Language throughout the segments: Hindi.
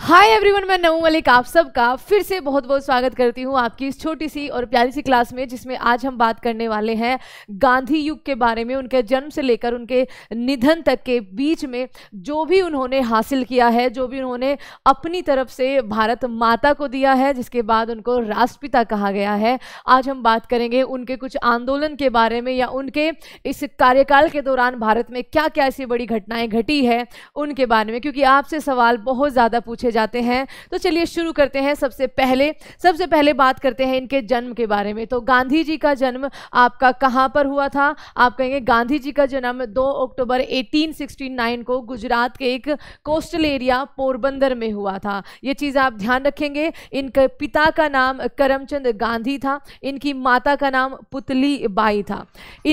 हाय एवरीवन मैं नवू मलिक आप सबका फिर से बहुत बहुत स्वागत करती हूँ आपकी इस छोटी सी और प्यारी सी क्लास में जिसमें आज हम बात करने वाले हैं गांधी युग के बारे में उनके जन्म से लेकर उनके निधन तक के बीच में जो भी उन्होंने हासिल किया है जो भी उन्होंने अपनी तरफ से भारत माता को दिया है जिसके बाद उनको राष्ट्रपिता कहा गया है आज हम बात करेंगे उनके कुछ आंदोलन के बारे में या उनके इस कार्यकाल के दौरान भारत में क्या क्या ऐसी बड़ी घटनाएँ घटी है उनके बारे में क्योंकि आपसे सवाल बहुत ज़्यादा पूछे पूछे जाते हैं तो चलिए शुरू करते हैं सबसे पहले सबसे पहले बात करते हैं इनके जन्म के बारे में तो गांधी जी का जन्म आपका कहाँ पर हुआ था आप कहेंगे गांधी जी का जन्म 2 अक्टूबर 1869 को गुजरात के एक कोस्टल एरिया पोरबंदर में हुआ था ये चीज़ आप ध्यान रखेंगे इनके पिता का नाम करमचंद गांधी था इनकी माता का नाम पुतली बाई था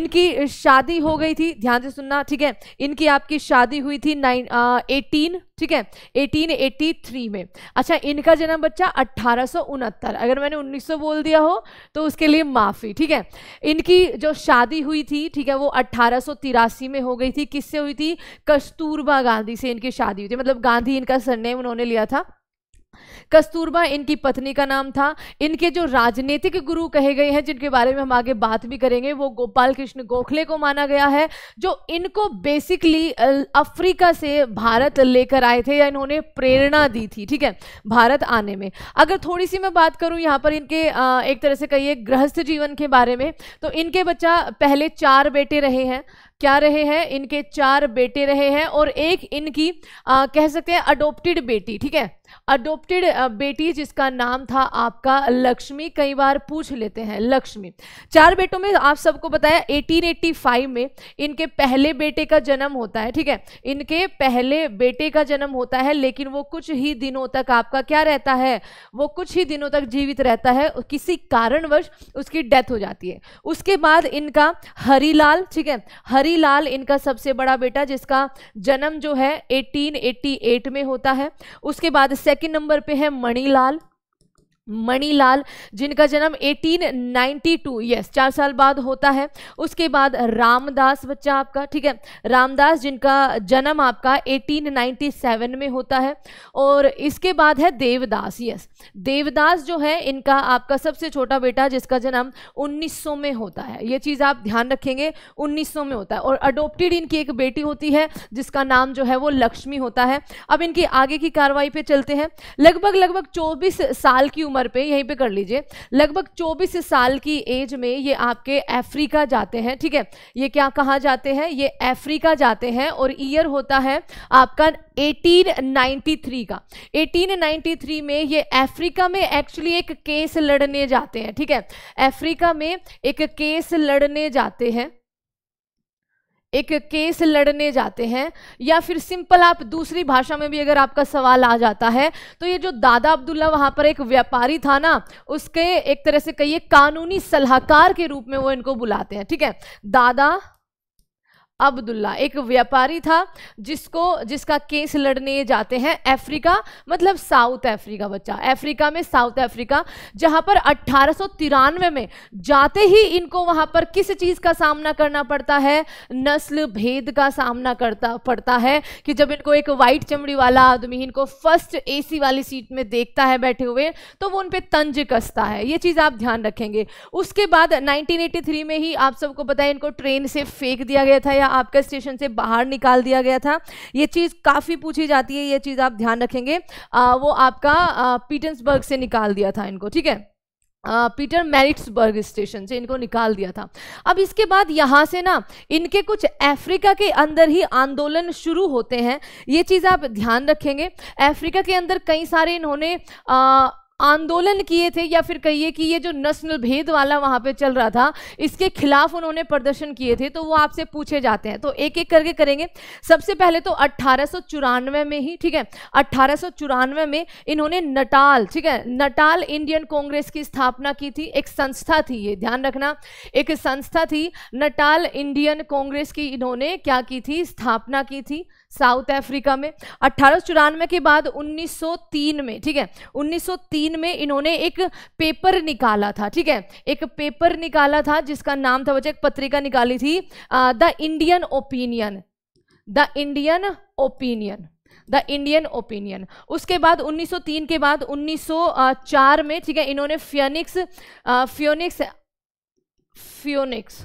इनकी शादी हो गई थी ध्यान से सुनना ठीक है इनकी आपकी शादी हुई थी नाइन एटीन ठीक है 1883 में अच्छा इनका जन्म बच्चा अट्ठारह अगर मैंने 1900 बोल दिया हो तो उसके लिए माफ़ी ठीक है इनकी जो शादी हुई थी ठीक है वो अट्ठारह में हो गई थी किससे हुई थी कस्तूरबा गांधी से इनकी शादी हुई थी मतलब गांधी इनका सरनेम उन्होंने लिया था कस्तूरबा इनकी पत्नी का नाम था इनके जो राजनीतिक गुरु कहे गए हैं जिनके बारे में हम आगे बात भी करेंगे वो गोपाल कृष्ण गोखले को माना गया है जो इनको बेसिकली अफ्रीका से भारत लेकर आए थे या इन्होंने प्रेरणा दी थी ठीक है भारत आने में अगर थोड़ी सी मैं बात करूं यहाँ पर इनके एक तरह से कहिए गृहस्थ जीवन के बारे में तो इनके बच्चा पहले चार बेटे रहे हैं क्या रहे हैं इनके चार बेटे रहे हैं और एक इनकी आ, कह सकते हैं अडोप्टेड बेटी ठीक है अडोप्टेड बेटी जिसका नाम था आपका लक्ष्मी कई बार पूछ लेते हैं लक्ष्मी चार बेटों में आप सबको बताया 1885 में इनके पहले बेटे का जन्म होता है ठीक है इनके पहले बेटे का जन्म होता है लेकिन वो कुछ ही दिनों तक आपका क्या रहता है वो कुछ ही दिनों तक जीवित रहता है किसी कारणवश उसकी डेथ हो जाती है उसके बाद इनका हरिलाल ठीक है हरी हरिलाल इनका सबसे बड़ा बेटा जिसका जन्म जो है 1888 में होता है उसके बाद सेकंड नंबर पे है मणिलाल मणिलाल जिनका जन्म 1892 यस चार साल बाद होता है उसके बाद रामदास बच्चा आपका ठीक है रामदास जिनका जन्म आपका 1897 में होता है और इसके बाद है देवदास यस देवदास जो है इनका आपका सबसे छोटा बेटा जिसका जन्म 1900 में होता है ये चीज़ आप ध्यान रखेंगे 1900 में होता है और अडोप्टेड इनकी एक बेटी होती है जिसका नाम जो है वो लक्ष्मी होता है अब इनकी आगे की कार्रवाई पर चलते हैं लगभग लगभग चौबीस साल की उम्र पे यहीं पे कर लीजिए लगभग 24 साल की एज में ये आपके अफ्रीका जाते हैं ठीक है ये क्या कहा जाते हैं ये अफ्रीका जाते हैं और ईयर होता है आपका 1893 का 1893 में ये अफ्रीका में एक्चुअली एक केस लड़ने जाते हैं ठीक है अफ्रीका में एक केस लड़ने जाते हैं एक केस लड़ने जाते हैं या फिर सिंपल आप दूसरी भाषा में भी अगर आपका सवाल आ जाता है तो ये जो दादा अब्दुल्ला वहाँ पर एक व्यापारी था ना उसके एक तरह से कहिए कानूनी सलाहकार के रूप में वो इनको बुलाते हैं ठीक है दादा अब्दुल्ला एक व्यापारी था जिसको जिसका केस लड़ने जाते हैं अफ्रीका मतलब साउथ अफ्रीका बच्चा अफ्रीका में साउथ अफ्रीका जहां पर अट्ठारह में जाते ही इनको वहां पर किस चीज़ का सामना करना पड़ता है नस्ल भेद का सामना करता पड़ता है कि जब इनको एक वाइट चमड़ी वाला आदमी इनको फर्स्ट ए वाली सीट में देखता है बैठे हुए तो वो उनपे तंज कसता है ये चीज़ आप ध्यान रखेंगे उसके बाद नाइनटीन में ही आप सबको पता है इनको ट्रेन से फेंक दिया गया था या आपका स्टेशन से बाहर निकाल दिया गया था ये चीज़ काफ़ी पूछी जाती है ये चीज़ आप ध्यान रखेंगे आ, वो आपका पीटर्सबर्ग से निकाल दिया था इनको ठीक है पीटर मैरिट्सबर्ग स्टेशन से इनको निकाल दिया था अब इसके बाद यहाँ से ना इनके कुछ अफ्रीका के अंदर ही आंदोलन शुरू होते हैं ये चीज़ आप ध्यान रखेंगे अफ्रीका के अंदर कई सारे इन्होंने आ, आंदोलन किए थे या फिर कहिए कि ये जो नस्ल भेद वाला वहां पे चल रहा था इसके खिलाफ उन्होंने प्रदर्शन किए थे तो वो आपसे पूछे जाते हैं तो एक एक करके करेंगे सबसे पहले तो अट्ठारह में ही ठीक है अट्ठारह में इन्होंने नटाल ठीक है नटाल इंडियन कांग्रेस की स्थापना की थी एक संस्था थी ये ध्यान रखना एक संस्था थी नटाल इंडियन कांग्रेस की इन्होंने क्या की थी स्थापना की थी साउथ अफ्रीका में अट्ठारह के बाद 1903 में ठीक है 1903 में इन्होंने एक पेपर निकाला था ठीक है एक पेपर निकाला था जिसका नाम था बच्चे एक पत्रिका निकाली थी the Indian Opinion the Indian Opinion the Indian Opinion उसके बाद 1903 के बाद 1904 में ठीक है इन्होंने फ्योनिक्स फ्योनिक्स फ्योनिक्स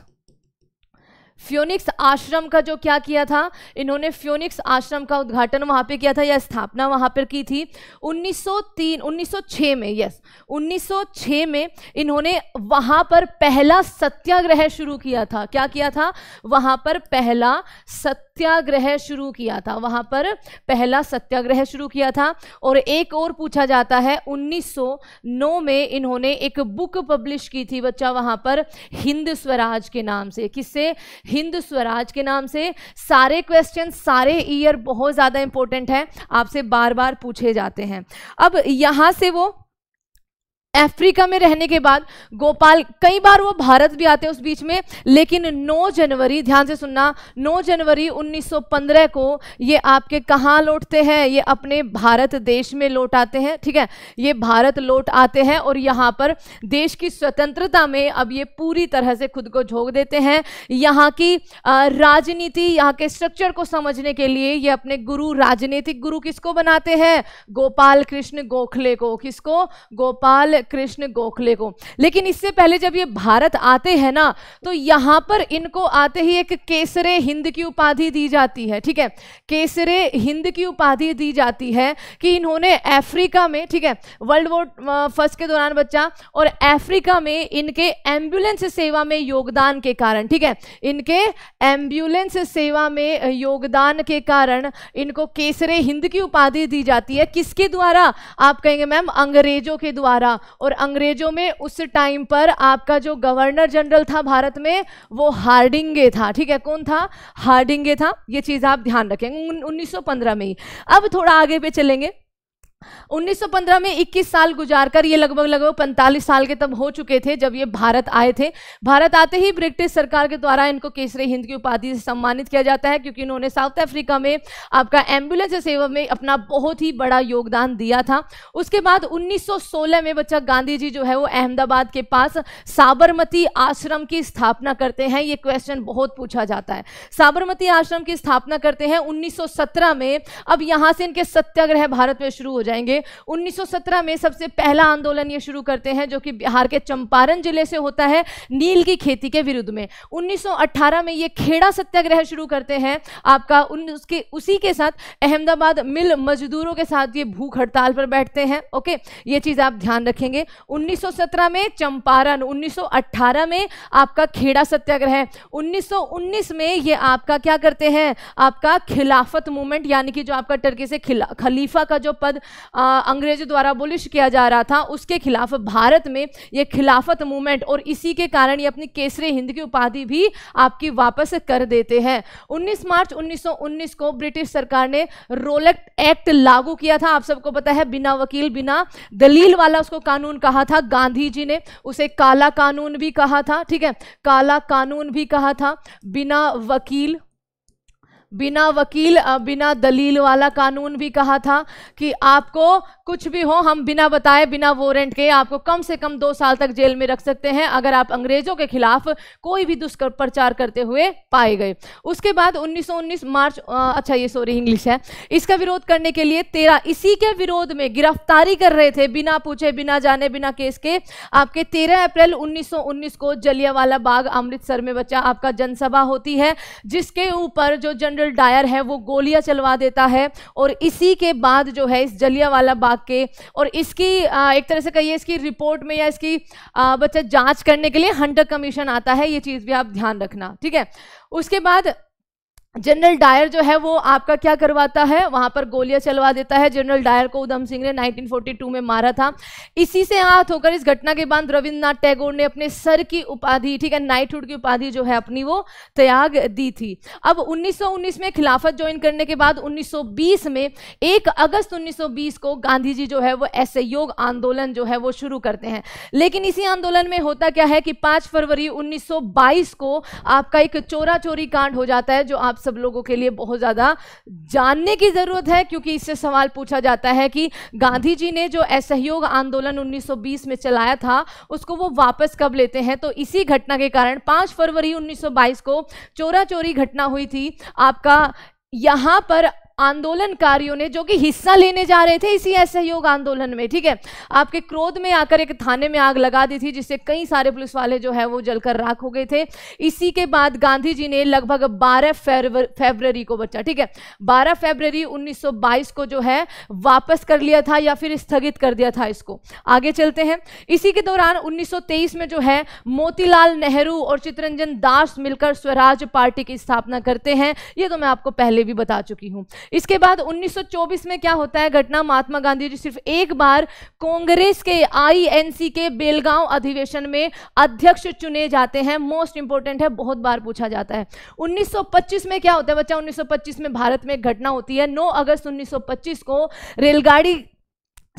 फ्योनिक्स आश्रम का जो क्या किया था इन्होंने फ्योनिक्स आश्रम का उद्घाटन वहाँ पे किया था या स्थापना वहाँ पर की थी 1903 1906 में यस 1906 में इन्होंने वहाँ पर पहला सत्याग्रह शुरू किया था क्या किया था वहाँ पर पहला सत्याग्रह शुरू किया था वहाँ पर पहला सत्याग्रह शुरू किया था और एक और पूछा जाता है 1909 में इन्होंने एक बुक पब्लिश की थी बच्चा वहाँ पर हिंद स्वराज के नाम से किससे हिंद स्वराज के नाम से सारे क्वेश्चन सारे ईयर बहुत ज़्यादा इंपॉर्टेंट हैं आपसे बार बार पूछे जाते हैं अब यहाँ से वो अफ्रीका में रहने के बाद गोपाल कई बार वो भारत भी आते हैं उस बीच में लेकिन 9 जनवरी ध्यान से सुनना 9 जनवरी 1915 को ये आपके कहाँ लौटते हैं ये अपने भारत देश में लौट आते हैं ठीक है ये भारत लौट आते हैं और यहाँ पर देश की स्वतंत्रता में अब ये पूरी तरह से खुद को झोंक देते हैं यहाँ की राजनीति यहाँ के स्ट्रक्चर को समझने के लिए ये अपने गुरु राजनीतिक गुरु किसको बनाते हैं गोपाल कृष्ण गोखले को किसको गोपाल कृष्ण गोखले को लेकिन इससे पहले जब ये भारत आते हैं ना तो यहां पर इनको आते ही एक केसरे हिंद की उपाधि दी जाती है ठीक है केसरे हिंद की उपाधि दी जाती है कि इन्होंने अफ्रीका में ठीक है वर्ल्ड वॉर फर्स्ट के दौरान बच्चा और अफ्रीका में इनके एम्बुलेंस सेवा में योगदान के कारण ठीक है इनके एम्बुलेंस सेवा में योगदान के कारण इनको केसरे हिंद की उपाधि दी जाती है किसके द्वारा आप कहेंगे मैम अंग्रेजों के द्वारा और अंग्रेजों में उस टाइम पर आपका जो गवर्नर जनरल था भारत में वो हार्डिंगे था ठीक है कौन था हार्डिंगे था ये चीज़ आप ध्यान रखें 1915 में ही अब थोड़ा आगे पे चलेंगे 1915 में 21 साल गुजार कर ये लगभग लगभग 45 साल के तब हो चुके थे जब ये भारत आए थे भारत आते ही ब्रिटिश सरकार के द्वारा इनको केसरे हिंद की उपाधि से सम्मानित किया जाता है क्योंकि इन्होंने साउथ अफ्रीका में आपका एम्बुलेंस सेवा में अपना बहुत ही बड़ा योगदान दिया था उसके बाद 1916 में बच्चा गांधी जी जो है वो अहमदाबाद के पास साबरमती आश्रम की स्थापना करते हैं ये क्वेश्चन बहुत पूछा जाता है साबरमती आश्रम की स्थापना करते हैं उन्नीस में अब यहाँ से इनके सत्याग्रह भारत में शुरू हो जाएंगे 1917 में सबसे पहला आंदोलन ये शुरू करते हैं जो कि बिहार के चंपारण जिले से होता है नील की खेती के विरुद्ध में 1918 में ये खेड़ा सत्याग्रह शुरू करते हैं आपका उन उसके उसी के साथ अहमदाबाद मिल मजदूरों के साथ ये भूख हड़ताल पर बैठते हैं ओके ये चीज़ आप ध्यान रखेंगे उन्नीस में चंपारण उन्नीस में आपका खेड़ा सत्याग्रह उन्नीस में ये आपका क्या करते हैं आपका खिलाफत मूवमेंट यानी कि जो आपका टर्की से खिला खलीफा का जो पद अंग्रेजों द्वारा बुलिश किया जा रहा था उसके खिलाफ भारत में ये खिलाफत मूवमेंट और इसी के कारण ये अपनी केसरे हिंद की उपाधि भी आपकी वापस कर देते हैं 19 मार्च 1919 को ब्रिटिश सरकार ने रोलेक्ट एक्ट लागू किया था आप सबको पता है बिना वकील बिना दलील वाला उसको कानून कहा था गांधी जी ने उसे काला कानून भी कहा था ठीक है काला कानून भी कहा था बिना वकील बिना वकील बिना दलील वाला कानून भी कहा था कि आपको कुछ भी हो हम बिना बताए बिना वारंट के आपको कम से कम दो साल तक जेल में रख सकते हैं अगर आप अंग्रेजों के खिलाफ कोई भी दुष्कर्म प्रचार करते हुए पाए गए उसके बाद 1919 मार्च अच्छा ये सॉरी इंग्लिश है इसका विरोध करने के लिए तेरह इसी के विरोध में गिरफ्तारी कर रहे थे बिना पूछे बिना जाने बिना केस के आपके तेरह अप्रैल उन्नीस को जलियावाला बाग अमृतसर में बच्चा आपका जनसभा होती है जिसके ऊपर जो जनरल जनरल डायर है वो गोलियां चलवा देता है और इसी के बाद जो है इस जलियावाला बाग के और इसकी एक तरह से कहिए इसकी रिपोर्ट में या इसकी बच्चा जांच करने के लिए हंटर कमीशन आता है ये चीज़ भी आप ध्यान रखना ठीक है उसके बाद जनरल डायर जो है वो आपका क्या करवाता है वहां पर गोलियां चलवा देता है जनरल डायर को उधम सिंह ने 1942 में मारा था इसी से आहत होकर इस घटना के बाद रविन्द्रनाथ टैगोर ने अपने सर की उपाधि ठीक है नाइटहुड की उपाधि जो है अपनी वो त्याग दी थी अब 1919 में खिलाफत ज्वाइन करने के बाद 1920 में 1 अगस्त 1920 को गांधी जी जो है वो असहयोग आंदोलन जो है वो शुरू करते हैं लेकिन इसी आंदोलन में होता क्या है कि पांच फरवरी उन्नीस को आपका एक चोरा चोरी कांड हो जाता है जो आप सब लोगों के लिए बहुत ज़्यादा जानने की ज़रूरत है क्योंकि इससे सवाल पूछा जाता है कि गांधी जी ने जो असहयोग आंदोलन 1920 में चलाया था उसको वो वापस कब लेते हैं तो इसी घटना के कारण 5 फरवरी 1922 को चोरा चोरी घटना हुई थी आपका यहां पर आंदोलनकारियों ने जो कि हिस्सा लेने जा रहे थे इसी असहयोग आंदोलन में ठीक है आपके क्रोध में आकर एक थाने में आग लगा दी थी जिससे कई सारे पुलिस वाले जो है वो जलकर राख हो गए थे इसी के बाद गांधी जी ने लगभग 12 फरवरी को बच्चा ठीक है 12 फरवरी 1922 को जो है वापस कर लिया था या फिर स्थगित कर दिया था इसको आगे चलते हैं इसी के दौरान उन्नीस में जो है मोतीलाल नेहरू और चित्रंजन दास मिलकर स्वराज पार्टी की स्थापना करते हैं ये तो मैं आपको पहले भी बता चुकी हूँ इसके बाद 1924 में क्या होता है घटना महात्मा गांधी जी सिर्फ एक बार कांग्रेस के आईएनसी के बेलगांव अधिवेशन में अध्यक्ष चुने जाते हैं मोस्ट इंपॉर्टेंट है बहुत बार पूछा जाता है 1925 में क्या होता है बच्चा 1925 में भारत में घटना होती है 9 अगस्त 1925 को रेलगाड़ी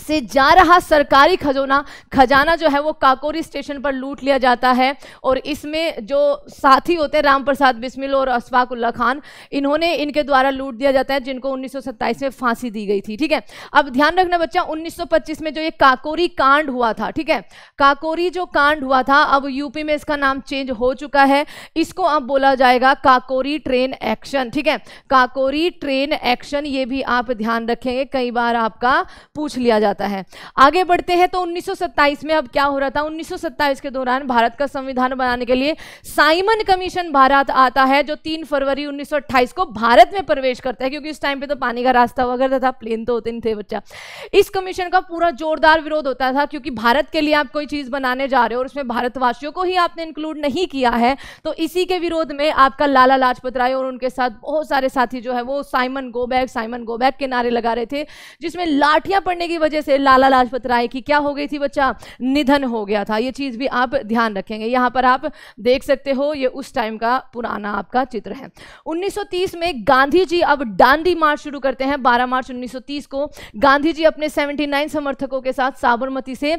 से जा रहा सरकारी खजाना खजाना जो है वो काकोरी स्टेशन पर लूट लिया जाता है और इसमें जो साथी होते हैं राम प्रसाद बिस्मिल और उल्ला खान इन्होंने इनके द्वारा लूट दिया जाता है जिनको 1927 में फांसी दी गई थी ठीक है अब ध्यान रखना बच्चा 1925 में जो ये काकोरी कांड हुआ था ठीक है काकोरी जो कांड हुआ था अब यूपी में इसका नाम चेंज हो चुका है इसको अब बोला जाएगा काकोरी ट्रेन एक्शन ठीक है काकोरी ट्रेन एक्शन ये भी आप ध्यान रखेंगे कई बार आपका पूछ लिया जाता है आगे बढ़ते हैं तो 1927 में अब क्या हो रहा था 1927 के दौरान भारत का संविधान बनाने के लिए साइमन कमीशन भारत आता है जो 3 फरवरी 1928 को भारत में प्रवेश करता है क्योंकि उस टाइम पे तो पानी का रास्ता हुआ करता था प्लेन तो होते नहीं थे बच्चा इस कमीशन का पूरा जोरदार विरोध होता था क्योंकि भारत के लिए आप कोई चीज़ बनाने जा रहे हो और उसमें भारतवासियों को ही आपने इंक्लूड नहीं किया है तो इसी के विरोध में आपका लाला लाजपत राय और उनके साथ बहुत सारे साथी जो है वो साइमन गोबैक साइमन गोबैक के नारे लगा रहे थे जिसमें लाठियां पड़ने की वजह तरीके से लाला लाजपत राय की क्या हो गई थी बच्चा निधन हो गया था ये चीज़ भी आप ध्यान रखेंगे यहां पर आप देख सकते हो ये उस टाइम का पुराना आपका चित्र है 1930 में गांधी जी अब डांडी मार्च शुरू करते हैं 12 मार्च 1930 को गांधी जी अपने 79 समर्थकों के साथ साबरमती से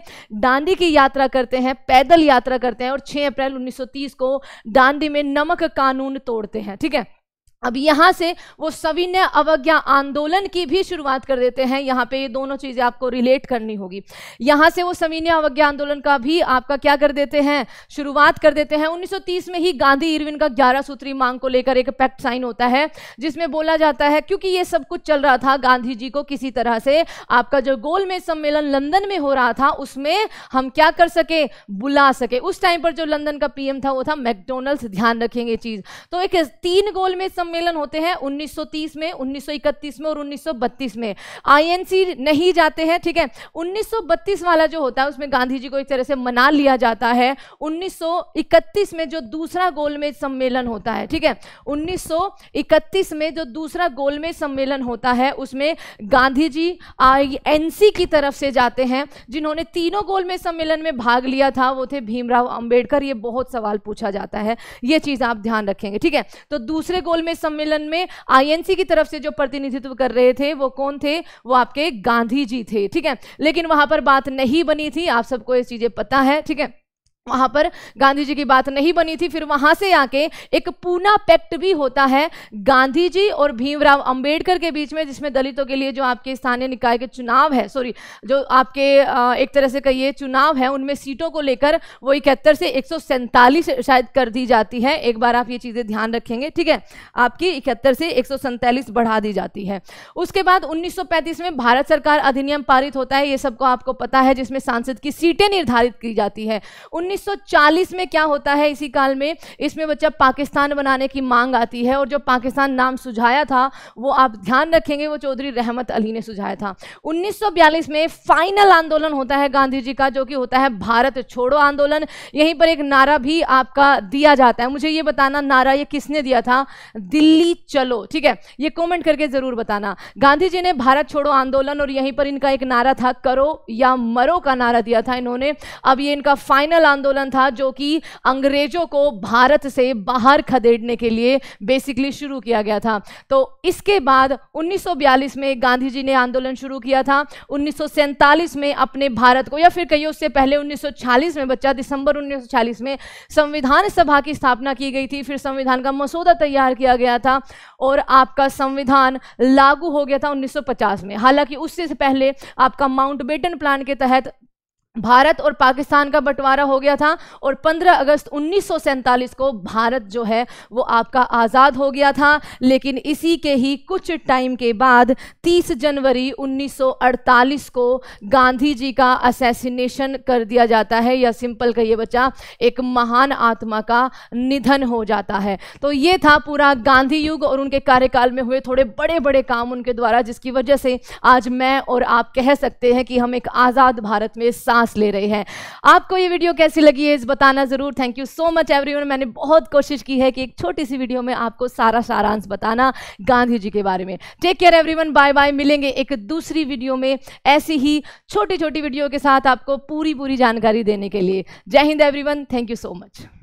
डांडी की यात्रा करते हैं पैदल यात्रा करते हैं और छह अप्रैल उन्नीस को डांडी में नमक कानून तोड़ते हैं ठीक है थीके? अब यहाँ से वो सविनय अवज्ञा आंदोलन की भी शुरुआत कर देते हैं यहाँ पे ये दोनों चीज़ें आपको रिलेट करनी होगी यहाँ से वो सविनय अवज्ञा आंदोलन का भी आपका क्या कर देते हैं शुरुआत कर देते हैं 1930 में ही गांधी इरविन का ग्यारह सूत्री मांग को लेकर एक पैक्ट साइन होता है जिसमें बोला जाता है क्योंकि ये सब कुछ चल रहा था गांधी जी को किसी तरह से आपका जो गोलमेज सम्मेलन लंदन में हो रहा था उसमें हम क्या कर सके बुला सके उस टाइम पर जो लंदन का पीएम था वो था मैकडोनल्ड ध्यान रखेंगे चीज़ तो एक तीन गोलमेज सम्मेलन सम्मेलन होते हैं 1930 में 1931 में और 1932 में आईएनसी नहीं जाते हैं ठीक है 1932 वाला जो होता है उसमें गांधी जी को एक तरह से मना लिया जाता है 1931 में जो दूसरा गोलमेज सम्मेलन होता है ठीक है 1931 में जो दूसरा गोलमेज सम्मेलन होता है उसमें गांधी जी आई की तरफ से जाते हैं जिन्होंने तीनों गोलमेज सम्मेलन में भाग लिया था वो थे भीमराव अंबेडकर ये बहुत सवाल पूछा जाता है ये चीज़ आप ध्यान रखेंगे ठीक है तो दूसरे गोल में सम्मेलन में आईएनसी की तरफ से जो प्रतिनिधित्व कर रहे थे वो कौन थे वो आपके गांधी जी थे ठीक है लेकिन वहां पर बात नहीं बनी थी आप सबको ये चीजें पता है ठीक है वहां पर गांधी जी की बात नहीं बनी थी फिर वहां से आके एक पूना पैक्ट भी होता है गांधी जी और भीमराव अंबेडकर के बीच में जिसमें दलितों के लिए जो आपके स्थानीय निकाय के चुनाव है सॉरी जो आपके एक तरह से कहिए चुनाव है उनमें सीटों को लेकर वो इकहत्तर से एक शायद कर दी जाती है एक बार आप ये चीज़ें ध्यान रखेंगे ठीक है आपकी इकहत्तर से एक बढ़ा दी जाती है उसके बाद उन्नीस में भारत सरकार अधिनियम पारित होता है ये सबको आपको पता है जिसमें सांसद की सीटें निर्धारित की जाती है उन्नीस 1940 में क्या होता है इसी काल में इसमें बच्चा पाकिस्तान बनाने की मांग आती है और जो पाकिस्तान नाम सुझाया था वो आप ध्यान रखेंगे वो चौधरी रहमत अली ने सुझाया था 1942 में फाइनल आंदोलन होता है गांधी जी का जो कि होता है भारत छोड़ो आंदोलन यहीं पर एक नारा भी आपका दिया जाता है मुझे ये बताना नारा ये किसने दिया था दिल्ली चलो ठीक है ये कॉमेंट करके ज़रूर बताना गांधी जी ने भारत छोड़ो आंदोलन और यहीं पर इनका एक नारा था करो या मरो का नारा दिया था इन्होंने अब ये इनका फाइनल आंदोलन आंदोलन था जो कि अंग्रेजों को भारत से बाहर खदेड़ने के लिए बेसिकली शुरू किया गया था तो इसके बाद 1942 में गांधी जी ने आंदोलन शुरू किया था उन्नीस में अपने भारत को या फिर कहिए उससे पहले 1946 में बच्चा दिसंबर 1946 में संविधान सभा की स्थापना की गई थी फिर संविधान का मसौदा तैयार किया गया था और आपका संविधान लागू हो गया था 1950 में हालांकि उससे पहले आपका माउंट बेटन प्लान के तहत भारत और पाकिस्तान का बंटवारा हो गया था और 15 अगस्त उन्नीस को भारत जो है वो आपका आज़ाद हो गया था लेकिन इसी के ही कुछ टाइम के बाद 30 जनवरी 1948 को गांधी जी का असैसिनेशन कर दिया जाता है या सिंपल कहिए बच्चा एक महान आत्मा का निधन हो जाता है तो ये था पूरा गांधी युग और उनके कार्यकाल में हुए थोड़े बड़े बड़े काम उनके द्वारा जिसकी वजह से आज मैं और आप कह सकते हैं कि हम एक आज़ाद भारत में सांस ले रहे हैं आपको ये वीडियो कैसी लगी है इस बताना ज़रूर thank you so much every मैंने बहुत कोशिश की है कि एक छोटी सी वीडियो में आपको सारा सारांश बताना गांधी जी के बारे में take care everyone bye bye मिलेंगे एक दूसरी वीडियो में ऐसी ही छोटी छोटी वीडियो के साथ आपको पूरी पूरी जानकारी देने के लिए जय हिंद everyone thank you so much